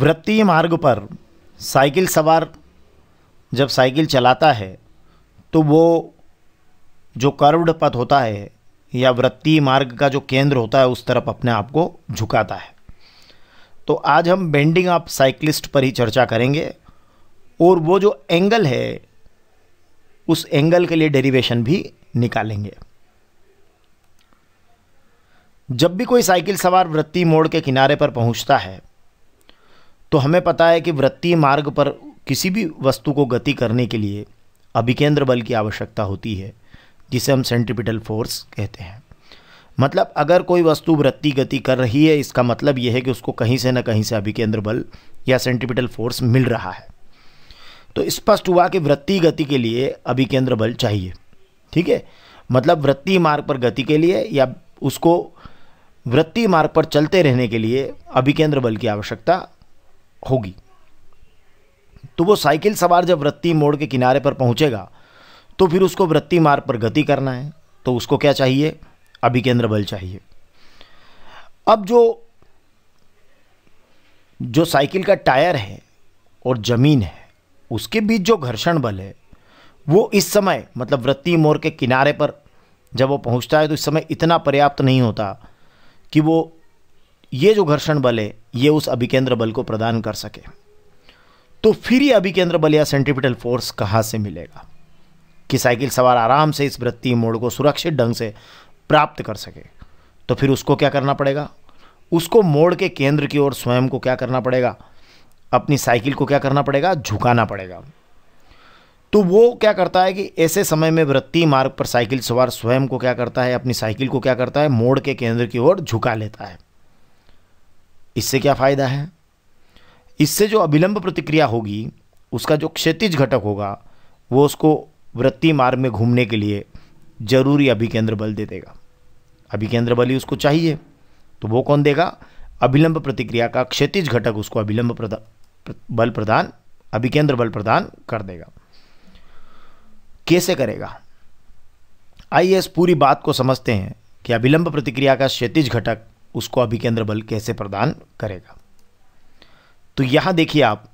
वृत्तीय मार्ग पर साइकिल सवार जब साइकिल चलाता है तो वो जो कर्व्ड पथ होता है या वृत्तीय मार्ग का जो केंद्र होता है उस तरफ अपने आप को झुकाता है तो आज हम बेंडिंग ऑफ साइकिलिस्ट पर ही चर्चा करेंगे और वो जो एंगल है उस एंगल के लिए डेरिवेशन भी निकालेंगे जब भी कोई साइकिल सवार वृत्ति मोड़ के किनारे पर पहुंचता है तो हमें पता है कि वृत्तीय मार्ग पर किसी भी वस्तु को गति करने के लिए अभिकेंद्र बल की आवश्यकता होती है जिसे हम सेंट्रिपिटल फोर्स कहते हैं मतलब अगर कोई वस्तु वृत्ति गति कर रही है इसका मतलब यह है कि उसको कहीं से ना कहीं से अभिकेंद्र बल या सेंट्रिपिटल फोर्स मिल रहा है तो स्पष्ट हुआ कि वृत्ति गति के लिए अभिकेंद्र बल चाहिए ठीक है मतलब वृत्तीय मार्ग पर गति के लिए या उसको वृत्ति मार्ग पर चलते रहने के लिए अभिकेंद्र बल की आवश्यकता होगी तो वो साइकिल सवार जब वृत्ति मोड़ के किनारे पर पहुंचेगा तो फिर उसको वृत्ति मार्ग पर गति करना है तो उसको क्या चाहिए अभिकेंद्र बल चाहिए अब जो जो साइकिल का टायर है और ज़मीन है उसके बीच जो घर्षण बल है वो इस समय मतलब वृत्ति मोड़ के किनारे पर जब वो पहुंचता है तो इस समय इतना पर्याप्त नहीं होता कि वो ये जो घर्षण बल है ये उस अभिकेंद्र बल को प्रदान कर सके तो फिर ये अभिकेंद्र बल या सेंट्रिपिटल फोर्स कहाँ से मिलेगा कि साइकिल सवार आराम से इस वृत्तीय मोड़ को सुरक्षित ढंग से प्राप्त कर सके तो फिर उसको क्या करना पड़ेगा उसको मोड़ के केंद्र की ओर स्वयं को क्या करना पड़ेगा अपनी साइकिल को क्या करना पड़ेगा झुकाना पड़ेगा तो वो क्या करता है कि ऐसे समय में वृत्तीय मार्ग पर साइकिल सवार स्वयं को क्या करता है अपनी साइकिल को क्या करता है मोड़ के केंद्र की ओर झुका लेता है इससे क्या फ़ायदा है इससे जो अभिलंब प्रतिक्रिया होगी उसका जो क्षतिज घटक होगा वो उसको वृत्ति मार्ग में घूमने के लिए जरूरी अभिकेंद्र बल दे देगा अभिकेंद्र बल ही उसको चाहिए तो वो कौन देगा अभिलंब प्रतिक्रिया का क्षतिज घटक उसको अभिलंब प्रदा, बल प्रदान अभिकेंद्र बल प्रदान कर देगा कैसे करेगा आइए इस पूरी बात को समझते हैं कि अभिलंब प्रतिक्रिया का क्षतिज घटक उसको अभिकेंद्र बल कैसे प्रदान करेगा तो यहाँ देखिए आप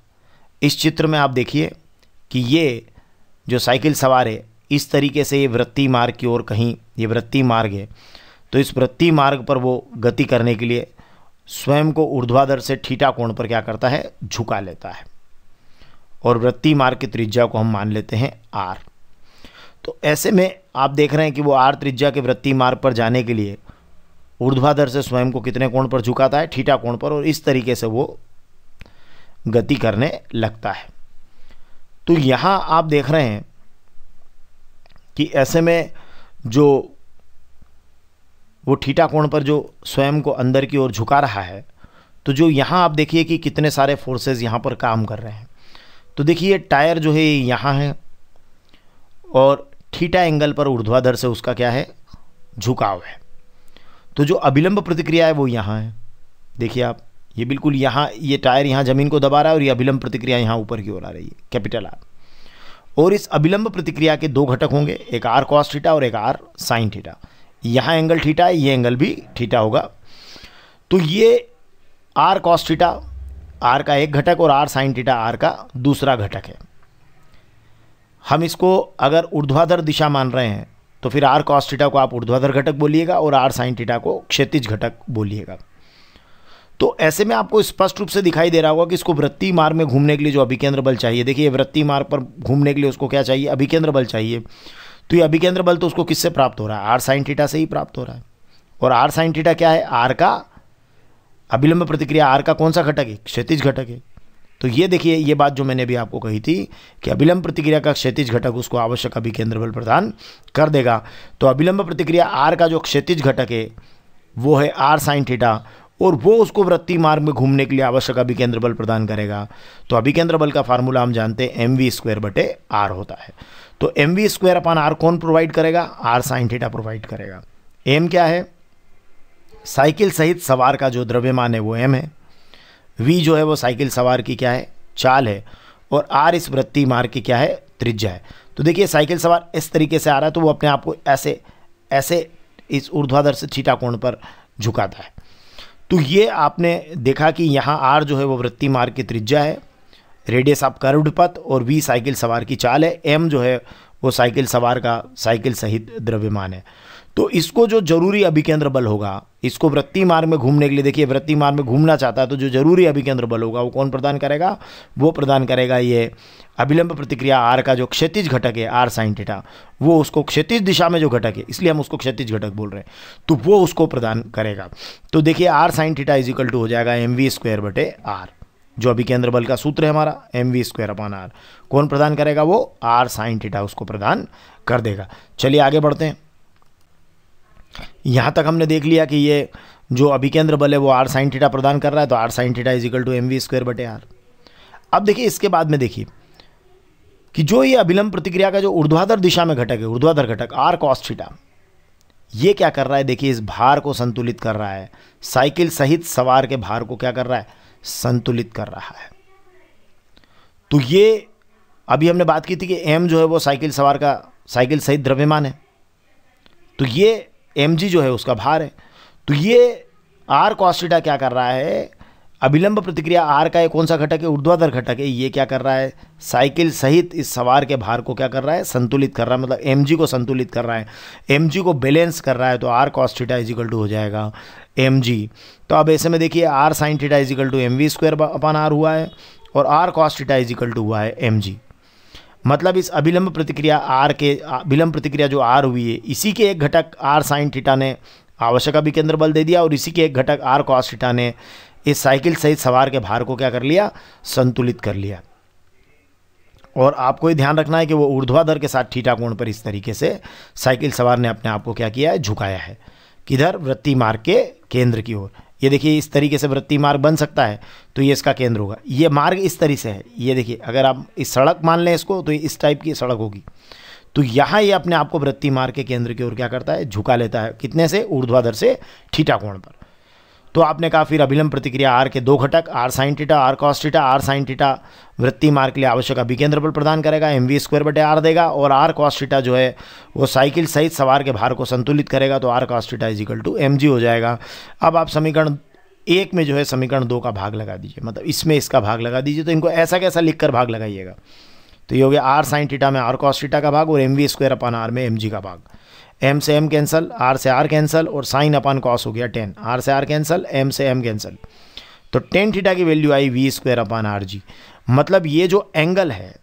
इस चित्र में आप देखिए कि ये जो साइकिल सवार है इस तरीके से ये वृत्ति मार्ग की ओर कहीं ये वृत्ति मार्ग है तो इस वृत्ति मार्ग पर वो गति करने के लिए स्वयं को ऊर्ध्वाधर से ठीठा कोण पर क्या करता है झुका लेता है और वृत्ति मार्ग की त्रिज्या को हम मान लेते हैं आर तो ऐसे में आप देख रहे हैं कि वो आर त्रिज्या के वृत्ति मार्ग पर जाने के लिए ऊर्ध्वाधर से स्वयं को कितने कोण पर झुकाता है ठीठा कोण पर और इस तरीके से वो गति करने लगता है तो यहाँ आप देख रहे हैं कि ऐसे में जो वो ठीठा कोण पर जो स्वयं को अंदर की ओर झुका रहा है तो जो यहाँ आप देखिए कि कितने सारे फोर्सेस यहाँ पर काम कर रहे हैं तो देखिए टायर जो है यहाँ है और ठीठा एंगल पर ऊर्ध्वाधर से उसका क्या है झुकाव है तो जो अभिलंब प्रतिक्रिया है वो यहाँ है देखिए आप ये बिल्कुल यहाँ ये टायर यहाँ ज़मीन को दबा रहा है और ये अभिलंब प्रतिक्रिया यहाँ ऊपर की ओर आ रही है कैपिटल आर और इस अभिलंब प्रतिक्रिया के दो घटक होंगे एक आर कॉस थीटा और एक आर साइन थीटा यहाँ एंगल थीटा है ये एंगल भी थीटा होगा तो ये आर कॉस थीटा आर का एक घटक और आर साइन थीटा आर का दूसरा घटक है हम इसको अगर ऊर्ध्वाधर दिशा मान रहे हैं तो फिर आर कॉस थीटा को आप ऊर्ध्वाधर घटक बोलिएगा और आर साइन थीटा को क्षेत्रिज घटक बोलिएगा तो ऐसे में आपको स्पष्ट रूप से दिखाई दे रहा होगा कि इसको वृत्ति मार्ग में घूमने के लिए जो अभिकेंद्र बल चाहिए देखिए वृत्ति मार्ग पर घूमने के लिए उसको क्या चाहिए अभिकेंद्र बल चाहिए तो ये अभिकेंद्र बल तो उसको किससे प्राप्त हो रहा है आर साइन थीटा से ही प्राप्त हो रहा है और आर साइन थीटा क्या है आर का अभिलंब प्रतिक्रिया आर का कौन सा घटक है क्षतिज घटक है तो ये देखिए ये बात जो मैंने अभी आपको कही थी कि अभिलंब प्रतिक्रिया का क्षेतिज घटक उसको आवश्यक केंद्र बल प्रदान कर देगा तो अभिलंब प्रतिक्रिया आर का जो क्षेतिज घटक है वो है आर साइन थीटा और वो उसको वृत्ति मार्ग में घूमने के लिए आवश्यक अभिकेंद्र बल प्रदान करेगा तो अभिकेंद्र बल का फार्मूला हम जानते हैं एम वी स्क्वायर बटे आर होता है तो M V square upon R कौन प्रोवाइड करेगा आर साइन थीटा प्रोवाइड करेगा एम क्या है साइकिल सहित सवार का जो द्रव्यमान है वो एम है वी जो है वो साइकिल सवार की क्या है चाल है और आर इस वृत्ति मार्ग की क्या है त्रिज्या है तो देखिए साइकिल सवार इस तरीके से आ रहा है तो वो अपने आप को ऐसे ऐसे इस ऊर्ध्वाधर से छीटा कोण पर झुकाता है तो ये आपने देखा कि यहाँ आर जो है वो वृत्ति मार्ग की त्रिज्या है रेडियस आप कर्व्ड पथ और वी साइकिल सवार की चाल है एम जो है वो साइकिल सवार का साइकिल सहित द्रव्यमान है तो इसको जो जरूरी अभिकेंद्र बल होगा इसको वृत्ति मार्ग में घूमने के लिए देखिए वृत्ति मार्ग में घूमना चाहता है तो जो जरूरी अभिकेंद्र बल होगा वो कौन प्रदान करेगा वो प्रदान करेगा ये अभिलंब प्रतिक्रिया आर का जो क्षतिज घटक है आर साइन टेटा वो उसको क्षतिज दिशा में जो घटक है इसलिए हम उसको क्षतिज घटक बोल रहे हैं तो वो उसको प्रदान करेगा तो देखिए R sine theta is equal to हो जाएगा एम वी स्क्वायर बटे आर जो अभी केंद्र बल का सूत्र है हमारा M V square upon R कौन प्रदान करेगा वो आर साइन टीटा उसको प्रदान कर देगा चलिए आगे बढ़ते हैं यहाँ तक हमने देख लिया कि ये जो अभिकेंद्र बल है वो आर साइन थीटा प्रदान कर रहा है तो R sine theta is equal to M V square बटे आर अब देखिए इसके बाद में देखिए कि जो ये अभिलंब प्रतिक्रिया का जो ऊर्ध्वाधर दिशा में घटक है ऊर्ध्वाधर घटक आर कॉस थीटा ये क्या कर रहा है देखिए इस भार को संतुलित कर रहा है साइकिल सहित सवार के भार को क्या कर रहा है संतुलित कर रहा है तो ये अभी हमने बात की थी कि एम जो है वो साइकिल सवार का साइकिल सहित द्रव्यमान है तो ये एम जो है उसका भार है तो ये आर कॉस्टिटा क्या कर रहा है अभिलंब प्रतिक्रिया आर का ये कौन सा घटक है ऊर्ध्वाधर घटक है ये क्या कर रहा है साइकिल सहित इस सवार के भार को क्या कर रहा है संतुलित कर रहा है मतलब एम को संतुलित कर रहा है एम को बैलेंस कर रहा है तो आर कॉस्टिटा इजिकल टू हो जाएगा एम तो अब ऐसे में देखिए R sine is equal to M V square upon R हुआ है और आर कॉस्टिटा इजिकल टू हुआ है एम जी मतलब इस अभिलंब प्रतिक्रिया आर के अभिलंब प्रतिक्रिया जो आर हुई है इसी के एक घटक आर साइन थीटा ने आवश्यक अभिकेंद्र बल दे दिया और इसी के एक घटक आर कॉस थीटा ने इस साइकिल सहित सवार के भार को क्या कर लिया संतुलित कर लिया और आपको ये ध्यान रखना है कि वो ऊर्ध्वाधर के साथ ठीटा कोण पर इस तरीके से साइकिल सवार ने अपने आप को क्या किया है झुकाया है किधर वृत्ति मार्ग के केंद्र की ओर ये देखिए इस तरीके से वृत्ति मार्ग बन सकता है तो ये इसका केंद्र होगा ये मार्ग इस तरीके से है ये देखिए अगर आप इस सड़क मान लें इसको तो इस टाइप की सड़क होगी तो यहाँ ये अपने आप को वृत्ति मार्ग के केंद्र की ओर क्या करता है झुका लेता है कितने से ऊर्ध्वाधर से ठीठा कोण पर तो आपने कहा फिर अभिलंब प्रतिक्रिया आर के दो घटक R sine theta R cos theta R sine theta वृत्ति मार्ग के लिए आवश्यक अभिकेंद्र बल प्रदान करेगा एम वी स्क्वायर बटे आर देगा और आर कॉस्टिटा जो है वो साइकिल सहित सवार के भार को संतुलित करेगा तो R cos theta is equal to M G हो जाएगा अब आप समीकरण एक में जो है समीकरण दो का भाग लगा दीजिए मतलब इसमें इसका भाग लगा दीजिए तो इनको ऐसा कैसा लिख कर भाग लगाइएगा तो ये हो गया आर साइन टीटा में आर कॉस्टिटा का भाग और M V square upon R में एम जी का भाग एम से एम कैंसिल आर से आर कैंसिल और साइन अपान कॉस हो गया टेन आर से आर कैंसिल एम से एम कैंसिल तो टेन थीटा की वैल्यू आई V square upon R G मतलब ये जो एंगल है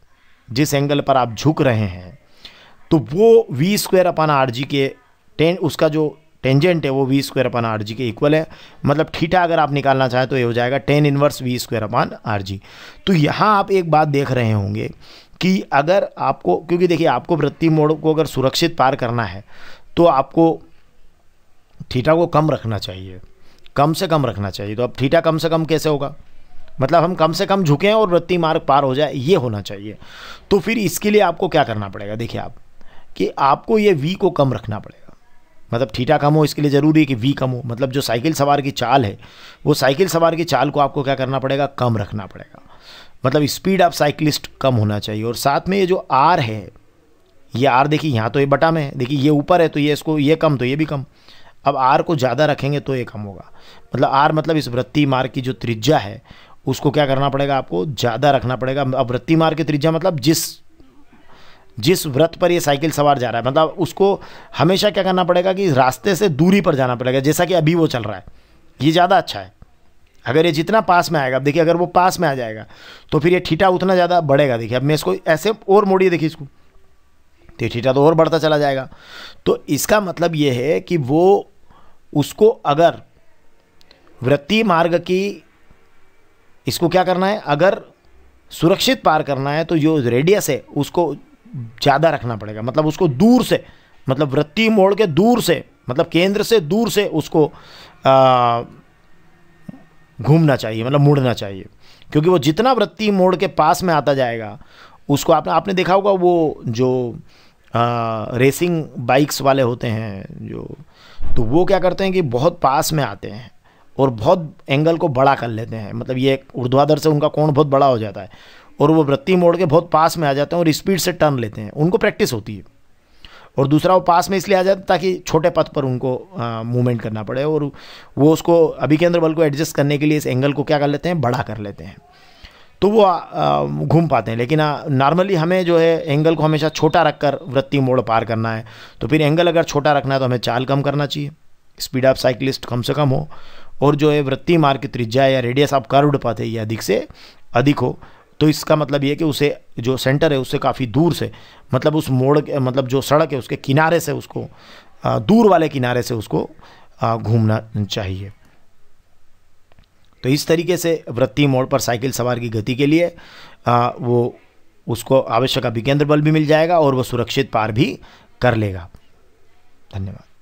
जिस एंगल पर आप झुक रहे हैं तो वो V square upon R G के टेन उसका जो टेंजेंट है वो V square upon R G के इक्वल है मतलब ठीठा अगर आप निकालना चाहें तो ये हो जाएगा tan inverse V square upon R G तो यहाँ आप एक बात देख रहे होंगे कि अगर आपको क्योंकि देखिए आपको वृत्ति मोड़ को अगर सुरक्षित पार करना है तो आपको थीटा को कम रखना चाहिए कम से कम रखना चाहिए तो अब थीटा कम से कम कैसे होगा मतलब हम कम से कम झुकें और वृत्ति मार्ग पार हो जाए ये होना चाहिए तो फिर इसके लिए आपको क्या करना पड़ेगा देखिए आप कि आपको ये वी को कम रखना पड़ेगा मतलब थीटा कम हो इसके लिए ज़रूरी है कि वी कम हो मतलब जो साइकिल सवार की चाल है वो साइकिल सवार की चाल को आपको क्या करना पड़ेगा कम रखना पड़ेगा मतलब स्पीड ऑफ साइकिलिस्ट कम होना चाहिए और साथ में ये जो आर है ये आर देखिए यहाँ तो ये बटा में है देखिए ये ऊपर है तो ये इसको ये कम तो ये भी कम अब आर को ज़्यादा रखेंगे तो ये कम होगा मतलब आर मतलब इस वृत्ति मार्ग की जो त्रिज्या है उसको क्या करना पड़ेगा आपको ज़्यादा रखना पड़ेगा अब वृत्ति मार्ग की त्रिज्या मतलब जिस जिस व्रत पर ये साइकिल सवार जा रहा है मतलब उसको हमेशा क्या करना पड़ेगा कि रास्ते से दूरी पर जाना पड़ेगा जैसा कि अभी वो चल रहा है ये ज़्यादा अच्छा है अगर ये जितना पास में आएगा अब देखिए अगर वो पास में आ जाएगा तो फिर ये ठीठा उतना ज़्यादा बढ़ेगा देखिए अब मैं इसको ऐसे और मोड़िए देखिए इसको तो ये ठीठा तो और बढ़ता चला जाएगा तो इसका मतलब ये है कि वो उसको अगर वृत्ति मार्ग की इसको क्या करना है अगर सुरक्षित पार करना है तो जो रेडियस है उसको ज़्यादा रखना पड़ेगा मतलब उसको दूर से मतलब वृत्ति मोड़ के दूर से मतलब केंद्र से दूर से उसको घूमना चाहिए मतलब मुड़ना चाहिए क्योंकि वो जितना वृत्ति मोड़ के पास में आता जाएगा उसको आपने आपने देखा होगा वो जो आ, रेसिंग बाइक्स वाले होते हैं जो तो वो क्या करते हैं कि बहुत पास में आते हैं और बहुत एंगल को बड़ा कर लेते हैं मतलब ये ऊर्ध्वाधर से उनका कोण बहुत बड़ा हो जाता है और वो वृत्ति मोड़ के बहुत पास में आ जाते हैं और स्पीड से टर्न लेते हैं उनको प्रैक्टिस होती है और दूसरा वो पास में इसलिए आ जाता है ताकि छोटे पथ पर उनको मूवमेंट करना पड़े और वो उसको अभी अंदर बल को एडजस्ट करने के लिए इस एंगल को क्या कर लेते हैं बड़ा कर लेते हैं तो वो घूम पाते हैं लेकिन नॉर्मली हमें जो है एंगल को हमेशा छोटा रखकर वृत्ति मोड़ पार करना है तो फिर एंगल अगर छोटा रखना है तो हमें चाल कम करना चाहिए स्पीड ऑफ साइकिलिस्ट कम से कम हो और जो है वृत्ति मार्ग की त्रिज्या या रेडियस ऑफ कर्व्ड पथ है ये अधिक से अधिक हो तो इसका मतलब ये कि उसे जो सेंटर है उससे काफ़ी दूर से मतलब उस मोड़ मतलब जो सड़क है उसके किनारे से उसको दूर वाले किनारे से उसको घूमना चाहिए तो इस तरीके से वृत्ति मोड़ पर साइकिल सवार की गति के लिए वो उसको आवश्यक अभिकेंद्र बल भी मिल जाएगा और वह सुरक्षित पार भी कर लेगा धन्यवाद